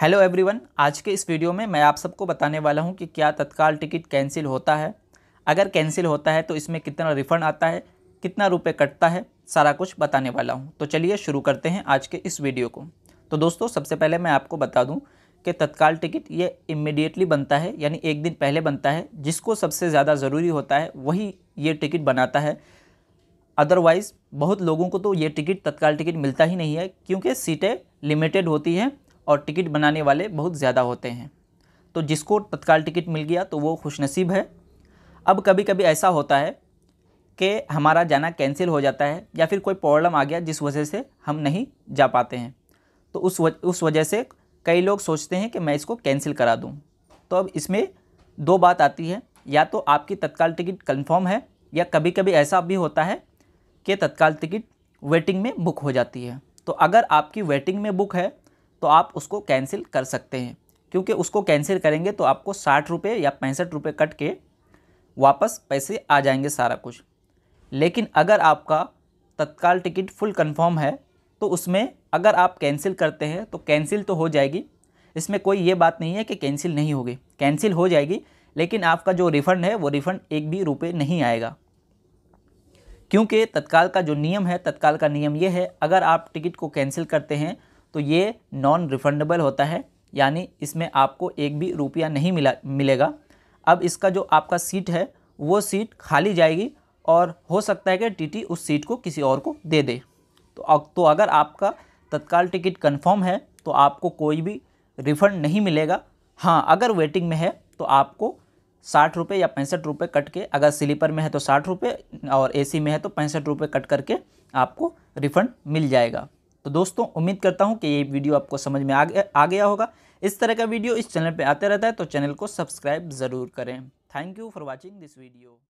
hello everyone आज के इस वीडियो में मैं आप सबको बताने वाला हूं कि क्या तत्काल टिकट कैंसिल होता है अगर कैंसिल होता है तो इसमें कितना रिफ़ंड आता है कितना रुपए कटता है सारा कुछ बताने वाला हूं तो चलिए शुरू करते हैं आज के इस वीडियो को तो दोस्तों सबसे पहले मैं आपको बता दूं कि तत्काल टिकट ये इमिडिएटली बनता है यानी एक दिन पहले बनता है जिसको सबसे ज़्यादा ज़रूरी होता है वही ये टिकट बनाता है अदरवाइज़ बहुत लोगों को तो ये टिकट तत्काल टिकट मिलता ही नहीं है क्योंकि सीटें लिमिटेड होती हैं और टिकट बनाने वाले बहुत ज़्यादा होते हैं तो जिसको तत्काल टिकट मिल गया तो वो खुशनसीब है अब कभी कभी ऐसा होता है कि हमारा जाना कैंसिल हो जाता है या फिर कोई प्रॉब्लम आ गया जिस वजह से हम नहीं जा पाते हैं तो उस वज, उस वजह से कई लोग सोचते हैं कि मैं इसको कैंसिल करा दूँ तो अब इसमें दो बात आती है या तो आपकी तत्काल टिकट कन्फर्म है या कभी कभी ऐसा भी होता है कि तत्काल टिकट वेटिंग में बुक हो जाती है तो अगर आपकी वेटिंग में बुक है तो आप उसको कैंसिल कर सकते हैं क्योंकि उसको कैंसिल करेंगे तो आपको साठ रुपये या पैंसठ रुपये कट के वापस पैसे आ जाएंगे सारा कुछ लेकिन अगर आपका तत्काल टिकट फुल कंफर्म है तो उसमें अगर आप कैंसिल करते हैं तो कैंसिल तो हो जाएगी इसमें कोई ये बात नहीं है कि कैंसिल नहीं होगी कैंसिल हो जाएगी लेकिन आपका जो रिफ़ंड है वो रिफ़ंड एक भी रुपये नहीं आएगा क्योंकि तत्काल का जो नियम है तत्काल का नियम ये है अगर आप टिकट को कैंसिल करते हैं तो ये नॉन रिफंडेबल होता है यानी इसमें आपको एक भी रुपया नहीं मिला मिलेगा अब इसका जो आपका सीट है वो सीट खाली जाएगी और हो सकता है कि टीटी उस सीट को किसी और को दे दे तो तो अगर आपका तत्काल टिकट कंफर्म है तो आपको कोई भी रिफ़ंड नहीं मिलेगा हाँ अगर वेटिंग में है तो आपको साठ रुपये या पैंसठ रुपये कट के अगर स्लीपर में है तो साठ रुपये और एसी में है तो पैंसठ रुपये कट करके आपको रिफ़ंड मिल जाएगा तो दोस्तों उम्मीद करता हूँ कि ये वीडियो आपको समझ में आ गया आ गया होगा इस तरह का वीडियो इस चैनल पर आते रहता है तो चैनल को सब्सक्राइब ज़रूर करें thank you for watching this video